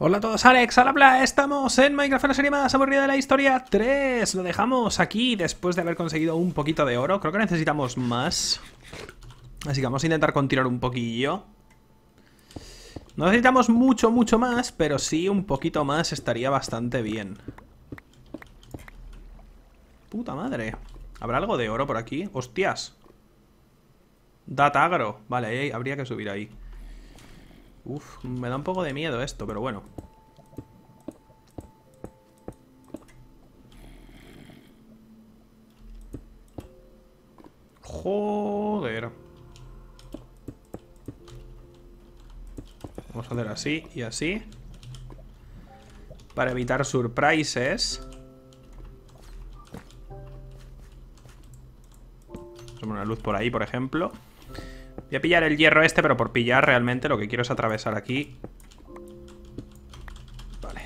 Hola a todos, Alex, habla. estamos en Minecraft la serie más aburrida de la historia 3 Lo dejamos aquí después de haber conseguido un poquito de oro Creo que necesitamos más Así que vamos a intentar continuar un poquillo No necesitamos mucho, mucho más Pero sí, un poquito más estaría bastante bien Puta madre ¿Habrá algo de oro por aquí? ¡Hostias! Datagro, Vale, habría que subir ahí Uf, me da un poco de miedo esto, pero bueno. Joder. Vamos a hacer así y así. Para evitar surprises. Una luz por ahí, por ejemplo. Voy a pillar el hierro este, pero por pillar realmente lo que quiero es atravesar aquí. Vale.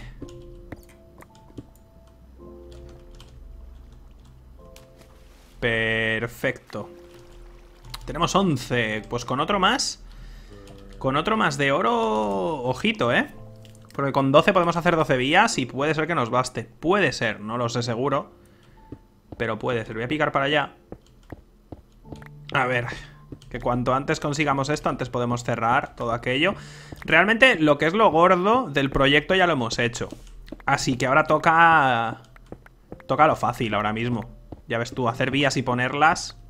Perfecto. Tenemos 11. Pues con otro más... Con otro más de oro... Ojito, ¿eh? Porque con 12 podemos hacer 12 vías y puede ser que nos baste. Puede ser, no lo sé seguro. Pero puede ser. Voy a picar para allá. A ver que cuanto antes consigamos esto, antes podemos cerrar todo aquello. Realmente lo que es lo gordo del proyecto ya lo hemos hecho. Así que ahora toca... Toca lo fácil ahora mismo. Ya ves tú, hacer vías y ponerlas.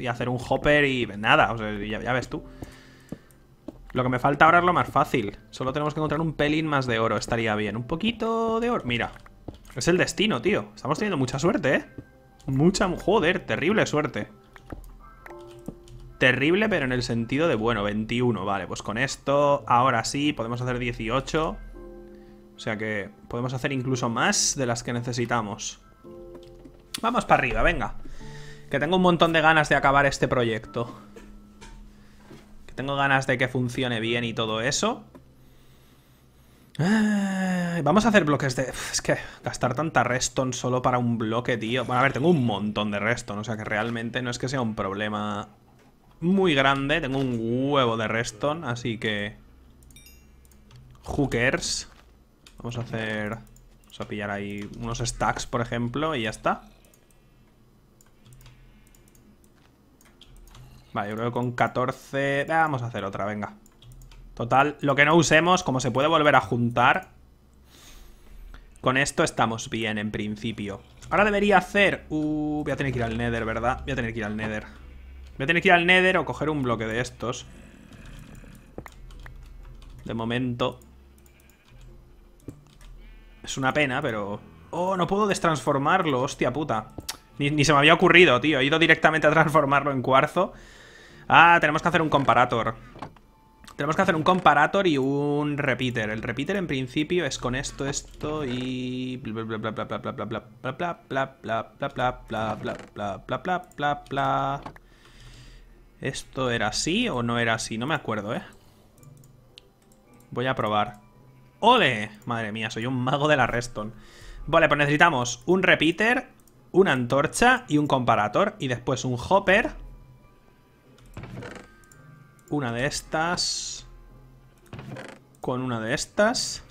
Y hacer un hopper y nada, ya, ya ves tú. Lo que me falta ahora es lo más fácil. Solo tenemos que encontrar un pelín más de oro, estaría bien. Un poquito de oro. Mira, es el destino, tío. Estamos teniendo mucha suerte, ¿eh? Mucha... Joder, terrible suerte terrible, pero en el sentido de, bueno, 21, vale, pues con esto, ahora sí, podemos hacer 18. O sea que podemos hacer incluso más de las que necesitamos. Vamos para arriba, venga. Que tengo un montón de ganas de acabar este proyecto. Que tengo ganas de que funcione bien y todo eso. vamos a hacer bloques de... Es que gastar tanta reston solo para un bloque, tío. Bueno, a ver, tengo un montón de redstone, o sea que realmente no es que sea un problema muy grande. Tengo un huevo de Reston, así que... Hookers. Vamos a hacer... Vamos a pillar ahí unos stacks, por ejemplo, y ya está. Vale, yo creo que con 14... Vamos a hacer otra, venga. Total, lo que no usemos, como se puede volver a juntar... Con esto estamos bien, en principio. Ahora debería hacer... Uh, voy a tener que ir al Nether, ¿verdad? Voy a tener que ir al Nether. Voy a tener que ir al Nether o coger un bloque de estos. De momento. Es una pena, pero... ¡Oh, no puedo destransformarlo! ¡Hostia puta! Ni, se me había ocurrido, tío. He ido directamente a transformarlo en cuarzo. Ah, tenemos que hacer un comparator. Tenemos que hacer un comparator y un repeater. El repeater, en principio, es con esto, esto y... bla, bla, bla, bla, bla, bla, bla, bla, bla, bla, bla, bla, bla, bla, bla, bla, bla, bla, ¿Esto era así o no era así? No me acuerdo, ¿eh? Voy a probar. ¡Ole! Madre mía, soy un mago de la Reston. Vale, pues necesitamos un repeater, una antorcha y un comparator. Y después un hopper. Una de estas. Con una de estas.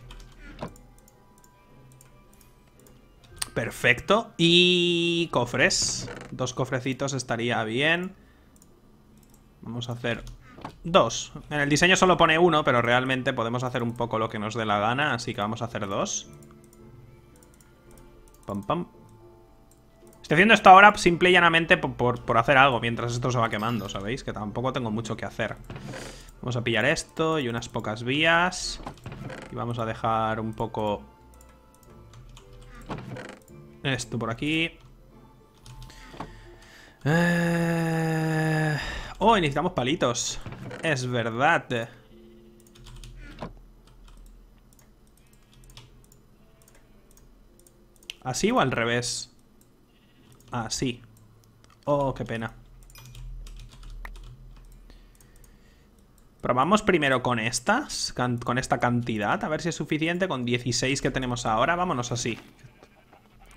Perfecto. Y cofres. Dos cofrecitos estaría bien. Vamos a hacer dos. En el diseño solo pone uno, pero realmente podemos hacer un poco lo que nos dé la gana, así que vamos a hacer dos. Pam, pam. Estoy haciendo esto ahora simple y llanamente por, hacer algo, mientras esto se va quemando, ¿sabéis? Que tampoco tengo mucho que hacer. Vamos a pillar esto y unas pocas vías. Y vamos a dejar un poco... Esto por aquí. Eh... Oh, necesitamos palitos. Es verdad. ¿Así o al revés? Así. Oh, qué pena. Probamos primero con estas, con esta cantidad, a ver si es suficiente, con 16 que tenemos ahora, vámonos así.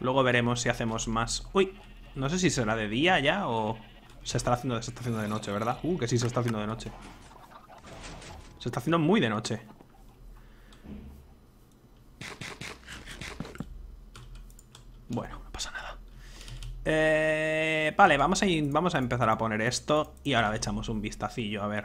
Luego veremos si hacemos más. Uy, no sé si será de día ya o... Se está haciendo, de noche, ¿verdad? Uh, que sí se está haciendo de noche. Se está haciendo muy de noche. Bueno, no pasa nada. Eh, vale, vamos a, vamos a empezar a poner esto y ahora le echamos un vistacillo, a ver.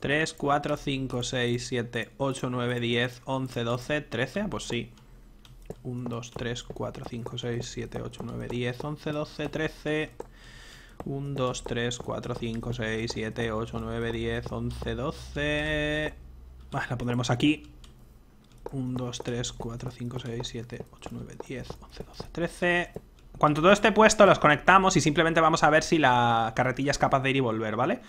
3, 4, 5, 6, 7, 8, 9, 10, 11, 12, 13. pues sí. 1, 2, 3, 4, 5, 6, 7, 8, 9, 10, 11, 12, 13. 1, 2, 3, 4, 5, 6, 7, 8, 9, 10, 11, 12. Vale, la pondremos aquí. 1, 2, 3, 4, 5, 6, 7, 8, 9, 10, 11, 12, 13. Cuando todo esté puesto, los conectamos y simplemente vamos a ver si la carretilla es capaz de ir y volver, ¿vale? vale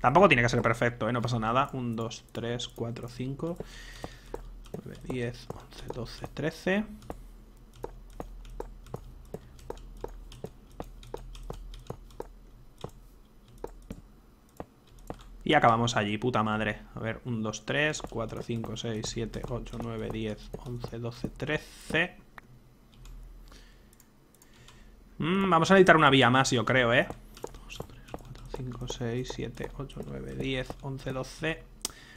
Tampoco tiene que ser perfecto, ¿eh? No pasa nada. 1, 2, 3, 4, 5, 9, 10, 11, 12, 13. Y acabamos allí, puta madre. A ver, 1, 2, 3, 4, 5, 6, 7, 8, 9, 10, 11, 12, 13. vamos a editar una vía más, yo creo, ¿eh? 5, 6, 7, 8, 9, 10, 11, 12.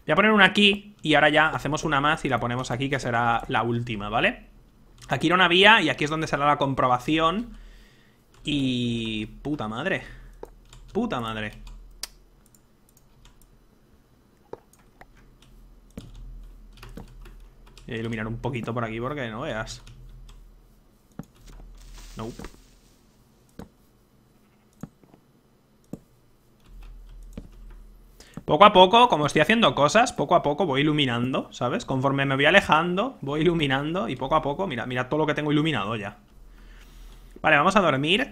Voy a poner una aquí y ahora ya hacemos una más y la ponemos aquí, que será la última, ¿vale? Aquí era una vía y aquí es donde se da la comprobación. Y... Puta madre. Puta madre. Voy a iluminar un poquito por aquí porque no veas. No. Poco a poco, como estoy haciendo cosas, poco a poco voy iluminando, ¿sabes? Conforme me voy alejando, voy iluminando y poco a poco, mira, mira todo lo que tengo iluminado ya. Vale, vamos a dormir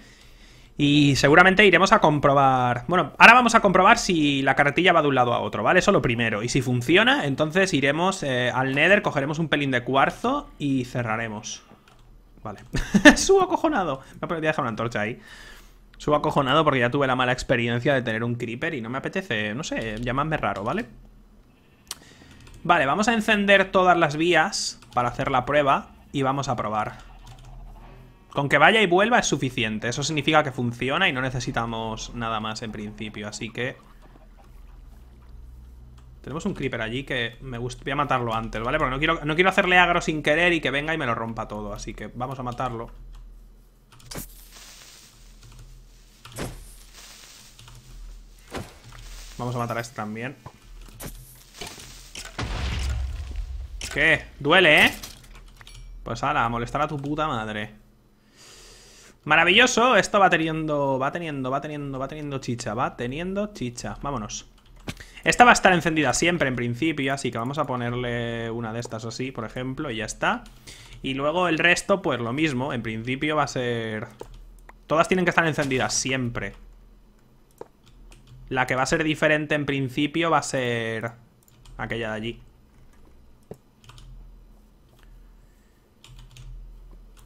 y seguramente iremos a comprobar... Bueno, ahora vamos a comprobar si la carretilla va de un lado a otro, ¿vale? Eso lo primero. Y si funciona, entonces iremos eh, al Nether, cogeremos un pelín de cuarzo y cerraremos. Vale. Subo acojonado. Me voy dejar una antorcha ahí. Subo acojonado porque ya tuve la mala experiencia de tener un creeper y no me apetece, no sé, llamarme raro, ¿vale? Vale, vamos a encender todas las vías para hacer la prueba y vamos a probar. Con que vaya y vuelva es suficiente. Eso significa que funciona y no necesitamos nada más en principio, así que... Tenemos un creeper allí que me gustaría matarlo antes, ¿vale? Porque no quiero, no quiero hacerle agro sin querer y que venga y me lo rompa todo, así que vamos a matarlo. Vamos a matar a este también. ¿Qué? Duele, ¿eh? Pues ala, molestar a tu puta madre. Maravilloso, esto va teniendo, va teniendo, va teniendo, va teniendo chicha, va teniendo chicha. Vámonos. Esta va a estar encendida siempre en principio, así que vamos a ponerle una de estas así, por ejemplo, y ya está. Y luego el resto, pues lo mismo, en principio va a ser... Todas tienen que estar encendidas siempre. La que va a ser diferente en principio va a ser aquella de allí.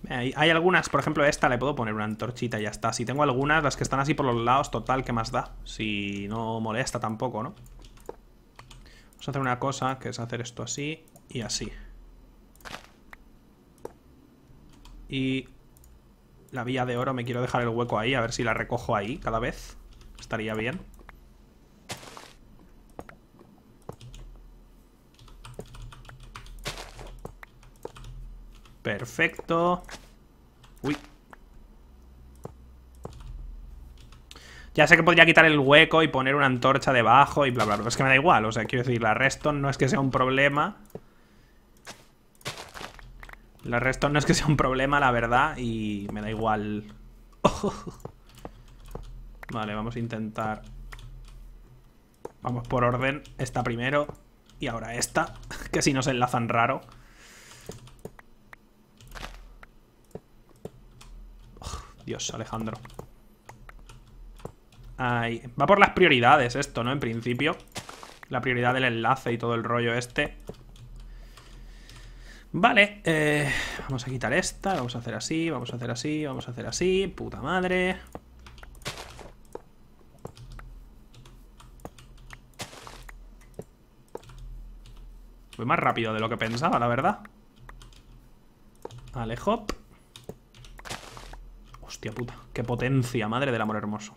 Hay, algunas, por ejemplo, esta le puedo poner una antorchita y ya está. Si tengo algunas, las que están así por los lados, total, ¿qué más da? Si no molesta tampoco, ¿no? Vamos a hacer una cosa, que es hacer esto así y así. Y la vía de oro me quiero dejar el hueco ahí, a ver si la recojo ahí cada vez. Estaría bien. Perfecto. Uy. Ya sé que podría quitar el hueco y poner una antorcha debajo y bla, bla, bla. Es que me da igual. O sea, quiero decir, la redstone no es que sea un problema. La redstone no es que sea un problema, la verdad. Y me da igual. Vale, vamos a intentar... Vamos por orden. Esta primero. Y ahora esta. Que si no se enlazan raro. Dios, Alejandro. Va por las prioridades esto, ¿no? En principio. La prioridad del enlace y todo el rollo este. Vale, eh, vamos a quitar esta, vamos a hacer así, vamos a hacer así, vamos a hacer así, puta madre. Fue más rápido de lo que pensaba, la verdad. Vale, Hostia puta. Qué potencia, madre del amor hermoso.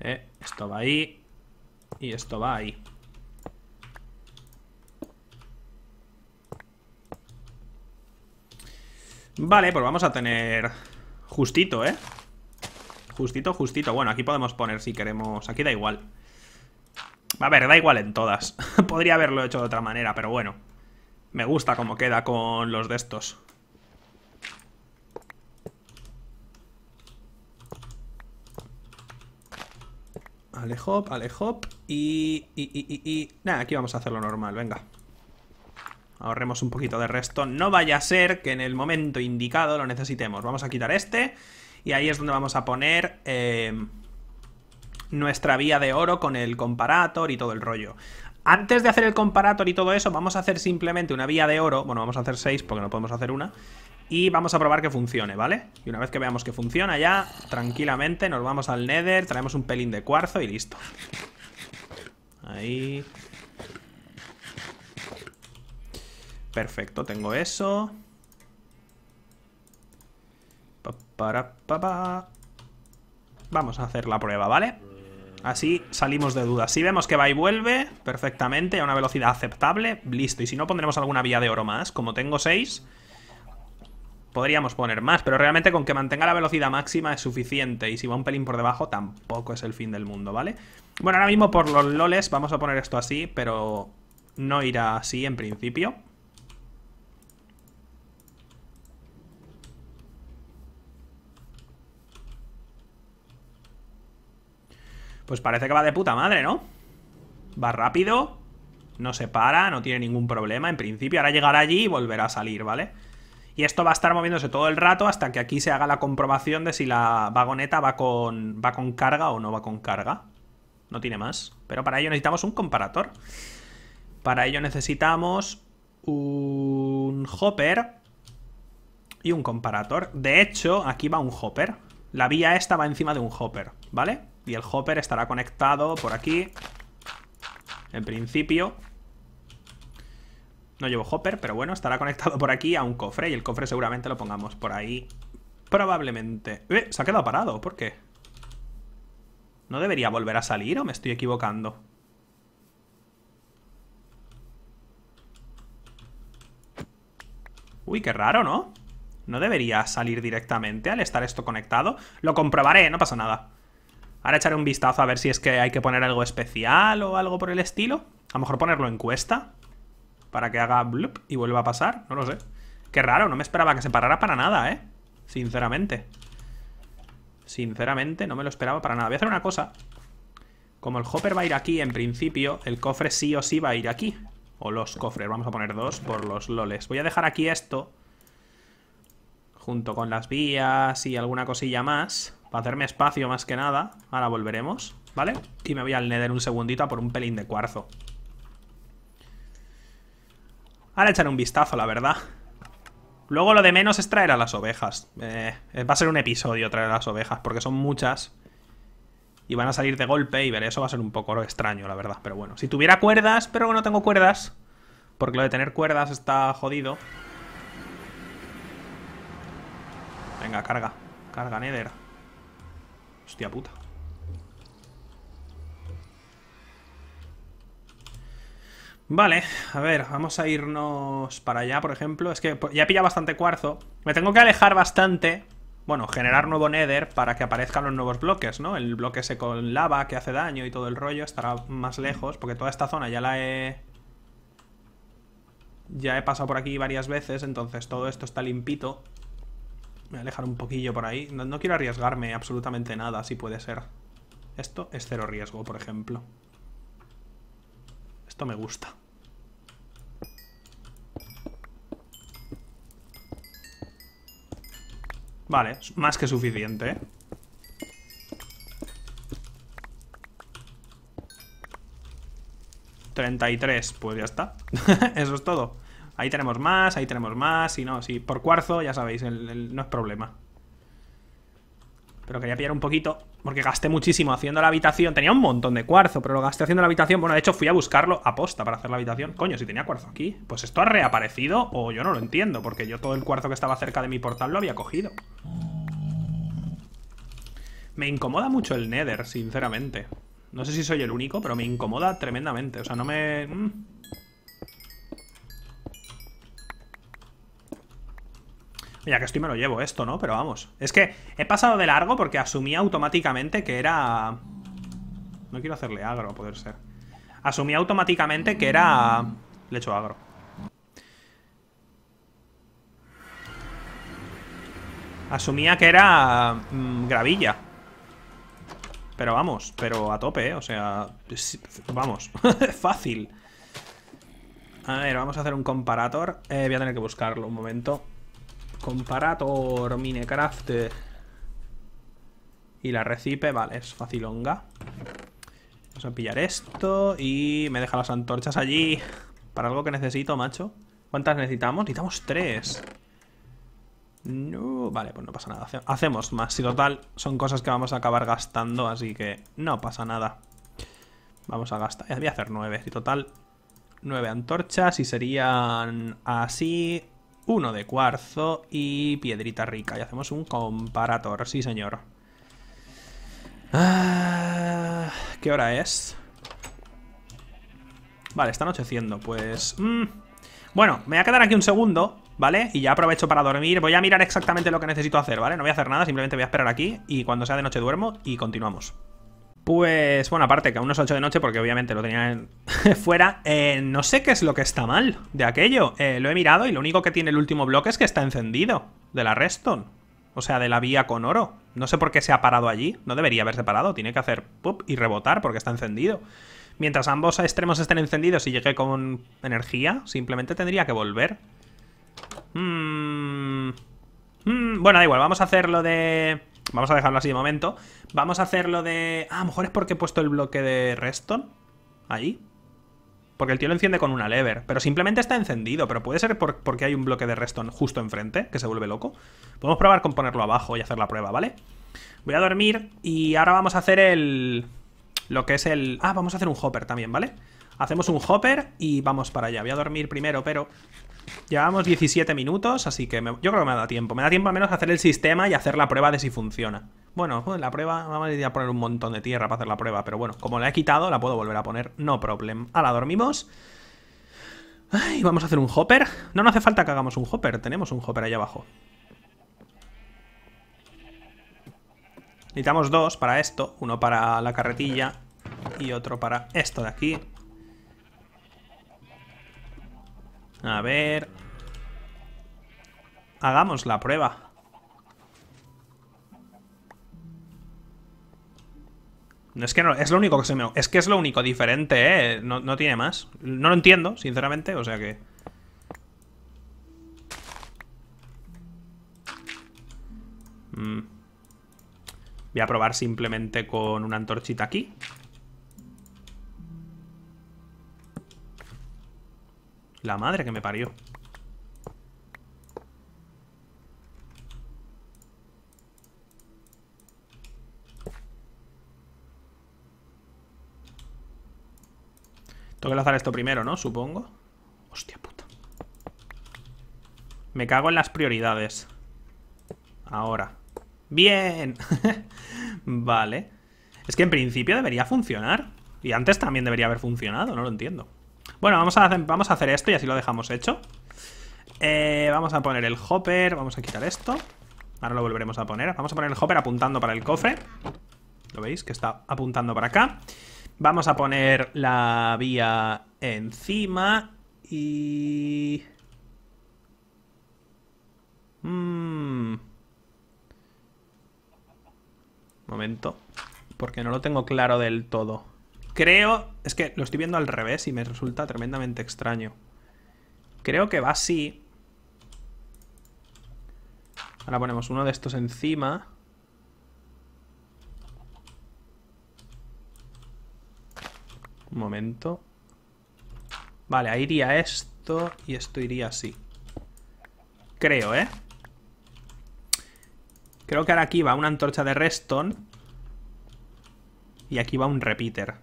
Eh, esto va ahí. Y esto va ahí. Vale, pues vamos a tener... Justito, ¿eh? Justito, justito. Bueno, aquí podemos poner si queremos... Aquí da igual. A ver, da igual en todas. Podría haberlo hecho de otra manera, pero bueno. Me gusta cómo queda con los de estos. Alejop, hop, y, y, Nada, aquí vamos a hacerlo normal, venga Ahorremos un poquito de resto No vaya a ser que en el momento indicado lo necesitemos Vamos a quitar este Y ahí es donde vamos a poner eh, Nuestra vía de oro con el comparator y todo el rollo Antes de hacer el comparator y todo eso Vamos a hacer simplemente una vía de oro Bueno, vamos a hacer seis porque no podemos hacer una y vamos a probar que funcione, ¿vale? Y una vez que veamos que funciona ya, tranquilamente nos vamos al Nether, traemos un pelín de cuarzo y listo. Ahí. Perfecto, tengo eso. Vamos a hacer la prueba, ¿vale? Así salimos de dudas. Si vemos que va y vuelve perfectamente a una velocidad aceptable, listo. Y si no, pondremos alguna vía de oro más. Como tengo seis... Podríamos poner más, pero realmente con que mantenga la velocidad máxima es suficiente. Y si va un pelín por debajo, tampoco es el fin del mundo, ¿vale? Bueno, ahora mismo por los loles vamos a poner esto así, pero no irá así en principio. Pues parece que va de puta madre, ¿no? Va rápido, no se para, no tiene ningún problema. En principio ahora llegará allí y volverá a salir, ¿vale? Y esto va a estar moviéndose todo el rato hasta que aquí se haga la comprobación de si la vagoneta va con, va con carga o no va con carga. No tiene más. Pero para ello necesitamos un comparador. Para ello necesitamos un hopper y un comparador. De hecho, aquí va un hopper. La vía esta va encima de un hopper, ¿vale? Y el hopper estará conectado por aquí. En principio. No llevo hopper, pero bueno, estará conectado por aquí a un cofre y el cofre seguramente lo pongamos por ahí. Probablemente. Eh, se ha quedado parado, ¿por qué? ¿No debería volver a salir o me estoy equivocando? Uy, qué raro, ¿no? No debería salir directamente al estar esto conectado. Lo comprobaré, no pasa nada. Ahora echaré un vistazo a ver si es que hay que poner algo especial o algo por el estilo. A lo mejor ponerlo en cuesta. Para que haga blup y vuelva a pasar, no lo sé Qué raro, no me esperaba que se parara para nada, ¿eh? Sinceramente Sinceramente, no me lo esperaba para nada Voy a hacer una cosa Como el hopper va a ir aquí, en principio El cofre sí o sí va a ir aquí O los cofres, vamos a poner dos por los loles Voy a dejar aquí esto Junto con las vías y alguna cosilla más Para hacerme espacio más que nada Ahora volveremos, ¿vale? Y me voy al nether un segundito a por un pelín de cuarzo Ahora echaré un vistazo, la verdad. Luego lo de menos es traer a las ovejas. Eh, va a ser un episodio traer a las ovejas, porque son muchas. Y van a salir de golpe y ver, eso va a ser un poco extraño, la verdad. Pero bueno, si tuviera cuerdas, pero no tengo cuerdas. Porque lo de tener cuerdas está jodido. Venga, carga. Carga, Nether. Hostia puta. Vale, a ver, vamos a irnos para allá, por ejemplo. Es que ya pilla bastante cuarzo. Me tengo que alejar bastante. Bueno, generar nuevo nether para que aparezcan los nuevos bloques, ¿no? El bloque se con lava que hace daño y todo el rollo estará más lejos, porque toda esta zona ya la he... Ya he pasado por aquí varias veces, entonces todo esto está limpito. Me voy a alejar un poquillo por ahí. no quiero arriesgarme absolutamente nada, si puede ser. Esto es cero riesgo, por ejemplo. Esto me gusta. Vale, más que suficiente, ...33, ¿eh? pues ya está... ...eso es todo... ...ahí tenemos más, ahí tenemos más... si no, si por cuarzo, ya sabéis... ...no es problema... ...pero quería pillar un poquito... Porque gasté muchísimo haciendo la habitación. Tenía un montón de cuarzo, pero lo gasté haciendo la habitación. Bueno, de hecho fui a buscarlo a posta para hacer la habitación. Coño, si tenía cuarzo aquí. Pues esto ha reaparecido o yo no lo entiendo. Porque yo todo el cuarzo que estaba cerca de mi portal lo había cogido. Me incomoda mucho el Nether, sinceramente. No sé si soy el único, pero me incomoda tremendamente. O sea, no me... Mm. Mira que estoy me lo llevo esto, ¿no? Pero vamos. Es que he pasado de largo porque asumía automáticamente que era... No quiero hacerle agro, a poder ser. asumí automáticamente que era... Le echo agro. Asumía que era... Mm, gravilla. Pero vamos, pero a tope, ¿eh? O sea... Vamos. Fácil. A ver, vamos a hacer un comparator. Eh, voy a tener que buscarlo un momento. Comparator, Minecraft eh, y la recipe, vale, es facilonga. Vamos a pillar esto y me deja las antorchas allí para algo que necesito, macho. ¿Cuántas necesitamos? Necesitamos tres. No, vale, pues no pasa nada. Hacemos más. Si total, son cosas que vamos a acabar gastando, así que no pasa nada. Vamos a gastar. Voy a hacer nueve. y total, nueve antorchas y serían así uno de cuarzo y piedrita rica. Y hacemos un comparator, sí señor. Ah, ¿Qué hora es? Vale, está anocheciendo, pues... Mm. Bueno, me voy a quedar aquí un segundo, ¿vale? Y ya aprovecho para dormir. Voy a mirar exactamente lo que necesito hacer, ¿vale? No voy a hacer nada, simplemente voy a esperar aquí y cuando sea de noche duermo y continuamos. Pues bueno, aparte que a unas 8 de noche, porque obviamente lo tenían fuera, eh, no sé qué es lo que está mal de aquello. Eh, lo he mirado y lo único que tiene el último bloque es que está encendido, de la Reston. O sea, de la vía con oro. No sé por qué se ha parado allí. No debería haberse parado. Tiene que hacer pop y rebotar porque está encendido. Mientras ambos extremos estén encendidos y llegue con energía, simplemente tendría que volver. Mm, mm, bueno, da igual. Vamos a hacer lo de... Vamos a dejarlo así de momento. Vamos a hacerlo de... Ah, a lo mejor es porque he puesto el bloque de Reston. Ahí. Porque el tío lo enciende con una lever. Pero simplemente está encendido. Pero puede ser porque hay un bloque de Reston justo enfrente, que se vuelve loco. Podemos probar con ponerlo abajo y hacer la prueba, ¿vale? Voy a dormir y ahora vamos a hacer el... Lo que es el... Ah, vamos a hacer un hopper también, ¿vale? Hacemos un hopper y vamos para allá. Voy a dormir primero, pero Llevamos 17 minutos, así que yo creo que me da tiempo. Me da tiempo al menos hacer el sistema y hacer la prueba de si funciona. Bueno, la prueba, vamos a ir a poner un montón de tierra para hacer la prueba, pero bueno, como la he quitado, la puedo volver a poner, no problem. Ahora dormimos. y vamos a hacer un hopper. No nos hace falta que hagamos un hopper, tenemos un hopper allá abajo. Necesitamos dos para esto, uno para la carretilla y otro para esto de aquí. A ver. Hagamos la prueba. Es que no, es lo único que se Es que es lo único diferente, ¿eh? No, no tiene más. No lo entiendo, sinceramente, o sea que... Mm. Voy a probar simplemente con una antorchita aquí. La madre que me parió. Tengo que lanzar esto primero, ¿no? Supongo. Hostia puta. Me cago en las prioridades. Ahora. ¡Bien! vale. Es que en principio debería funcionar. Y antes también debería haber funcionado, no lo entiendo. Bueno, vamos a, hacer, vamos a hacer esto y así lo dejamos hecho. Eh, vamos a poner el hopper. Vamos a quitar esto. Ahora lo volveremos a poner. Vamos a poner el hopper apuntando para el cofre. ¿Lo veis? Que está apuntando para acá. Vamos a poner la vía encima. Y... Mm. Momento. Porque no lo tengo claro del todo. Creo es que lo estoy viendo al revés y me resulta tremendamente extraño. Creo que va así. Ahora ponemos uno de estos encima. Un momento. Vale, ahí iría esto y esto iría así. Creo, ¿eh? Creo que ahora aquí va una antorcha de redstone y aquí va un repeater.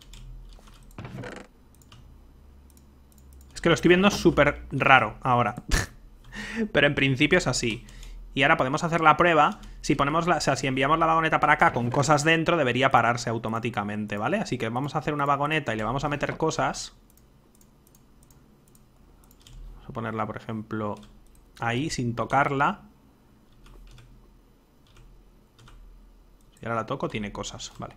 que lo estoy viendo súper raro ahora. Pero en principio es así. Y ahora podemos hacer la prueba. Si ponemos o sea, si enviamos la vagoneta para acá con cosas dentro, debería pararse automáticamente, ¿vale? Así que vamos a hacer una vagoneta y le vamos a meter cosas. Vamos a ponerla, por ejemplo, ahí, sin tocarla. Si ahora la toco, tiene cosas, vale.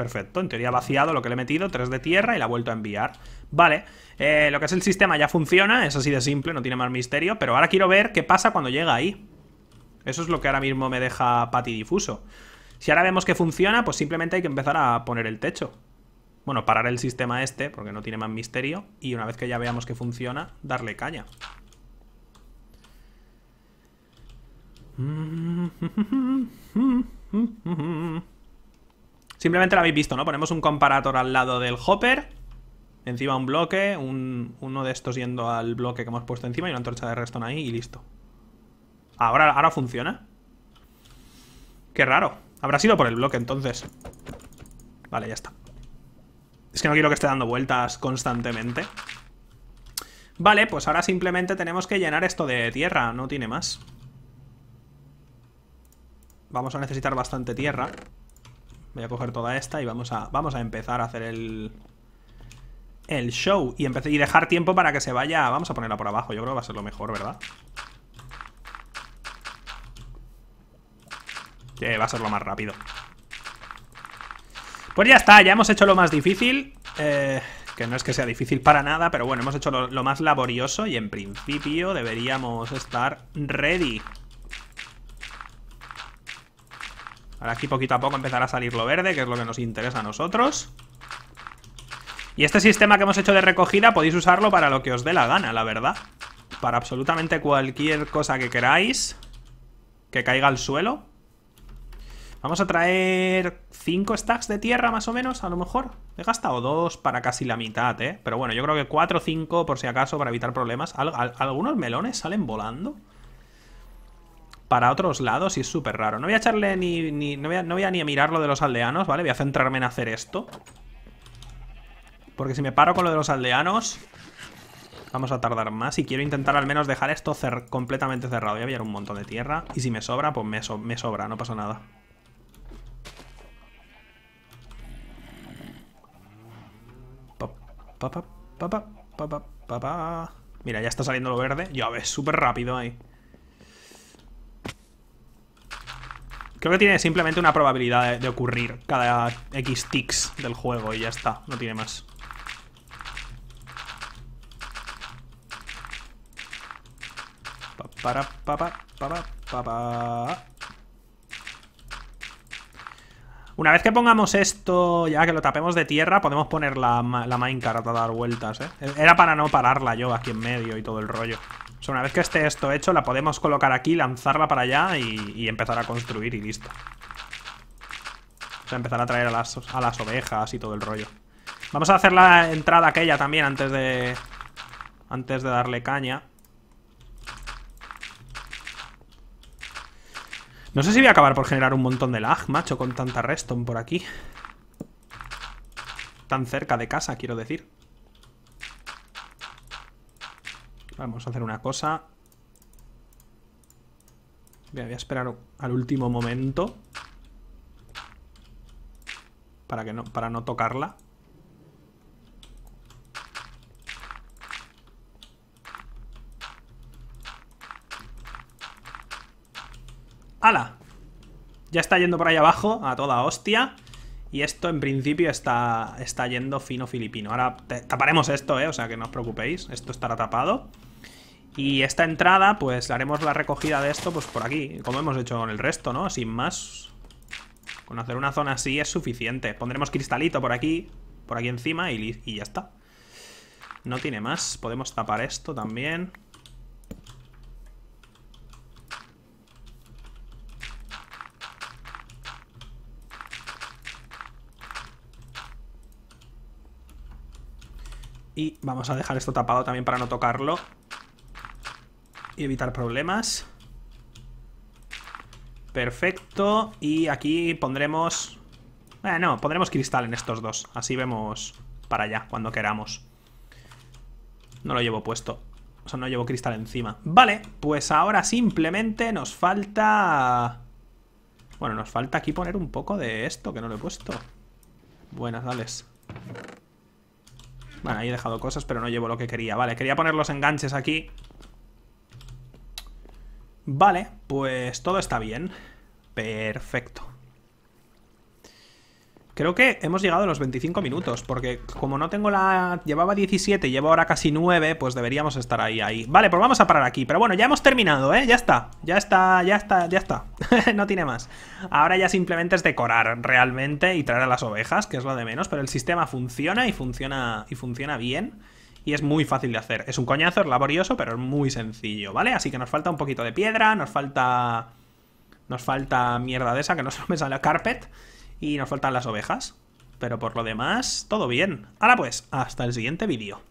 Perfecto, en teoría ha vaciado lo que le he metido, tres de tierra y la ha vuelto a enviar. Vale, eh, lo que es el sistema ya funciona, es así de simple, no tiene más misterio, pero ahora quiero ver qué pasa cuando llega ahí. Eso es lo que ahora mismo me deja difuso. Si ahora vemos que funciona, pues simplemente hay que empezar a poner el techo. Bueno, parar el sistema este, porque no tiene más misterio, y una vez que ya veamos que funciona, darle caña. Mm, mm, mm, Simplemente lo habéis visto, ¿no? Ponemos un comparator al lado del hopper. Encima un bloque, uno de estos yendo al bloque que hemos puesto encima y una antorcha de redstone ahí y listo. Ahora, ahora funciona. Qué raro. Habrá sido por el bloque entonces. Vale, ya está. Es que no quiero que esté dando vueltas constantemente. Vale, pues ahora simplemente tenemos que llenar esto de tierra, no tiene más. Vamos a necesitar bastante tierra. Voy a coger toda esta y vamos a, vamos a empezar a hacer el, el show. Y, y dejar tiempo para que se vaya... Vamos a ponerla por abajo, yo creo que va a ser lo mejor, ¿verdad? Que va a ser lo más rápido. Pues ya está, ya hemos hecho lo más difícil. Eh, que no es que sea difícil para nada, pero bueno, hemos hecho lo más laborioso y en principio deberíamos estar ready. Ahora aquí poquito a poco empezará a salir lo verde, que es lo que nos interesa a nosotros. Y este sistema que hemos hecho de recogida podéis usarlo para lo que os dé la gana, la verdad. Para absolutamente cualquier cosa que queráis que caiga al suelo. Vamos a traer 5 stacks de tierra más o menos, a lo mejor. He gastado 2 para casi la mitad, ¿eh? Pero bueno, yo creo que 4 o 5 por si acaso para evitar problemas. algunos melones salen volando para otros lados y es súper raro. No voy a echarle ni... no, voy a, ni a mirar lo de los aldeanos, ¿vale? Voy a centrarme en hacer esto. Porque si me paro con lo de los aldeanos... Vamos a tardar más y quiero intentar al menos dejar esto completamente cerrado. Voy a pillar un montón de tierra y si me sobra, pues me, sobra, no pasa nada. Mira, ya está saliendo lo verde. Ya ves, súper rápido ahí. Creo que tiene simplemente una probabilidad de, ocurrir cada X ticks del juego y ya está, no tiene más. Una vez que pongamos esto, ya que lo tapemos de tierra, podemos poner la, la minecart a dar vueltas, ¿eh? Era para no pararla yo aquí en medio y todo el rollo una vez que esté esto hecho, la podemos colocar aquí, lanzarla para allá y, empezar a construir y listo. O sea, empezar a traer a las, a las ovejas y todo el rollo. Vamos a hacer la entrada aquella también antes de... Antes de darle caña. No sé si voy a acabar por generar un montón de lag, macho, con tanta reston por aquí. Tan cerca de casa, quiero decir. vamos a hacer una cosa. Voy a esperar al último momento. Para, que no, para no tocarla. ¡Hala! Ya está yendo por ahí abajo a toda hostia. Y esto en principio está, está yendo fino filipino. Ahora taparemos esto, ¿eh? O sea que no os preocupéis. Esto estará tapado. Y esta entrada, pues haremos la recogida de esto pues por aquí, como hemos hecho con el resto, ¿no? Sin más. Con hacer una zona así es suficiente. Pondremos cristalito por aquí, por aquí encima y, y ya está. No tiene más. Podemos tapar esto también. Y vamos a dejar esto tapado también para no tocarlo y evitar problemas. Perfecto. Y aquí pondremos... Bueno, eh, no, pondremos cristal en estos dos. Así vemos para allá, cuando queramos. No lo llevo puesto. O sea, no llevo cristal encima. Vale, pues ahora simplemente nos falta... Bueno, nos falta aquí poner un poco de esto que no lo he puesto. Buenas, dales. Bueno, ahí he dejado cosas, pero no llevo lo que quería. Vale, quería poner los enganches aquí Vale, pues todo está bien. Perfecto. Creo que hemos llegado a los 25 minutos, porque como no tengo la... Llevaba 17, llevo ahora casi 9, pues deberíamos estar ahí, ahí. Vale, pues vamos a parar aquí. Pero bueno, ya hemos terminado, ¿eh? Ya está, ya está, ya está, ya está. no tiene más. Ahora ya simplemente es decorar realmente y traer a las ovejas, que es lo de menos. Pero el sistema funciona y funciona, y funciona bien y es muy fácil de hacer. Es un coñazo, es laborioso, pero es muy sencillo, ¿vale? Así que nos falta un poquito de piedra, nos falta... Nos falta mierda de esa, que no se me sale carpet, y nos faltan las ovejas. Pero por lo demás, todo bien. Ahora pues, hasta el siguiente vídeo.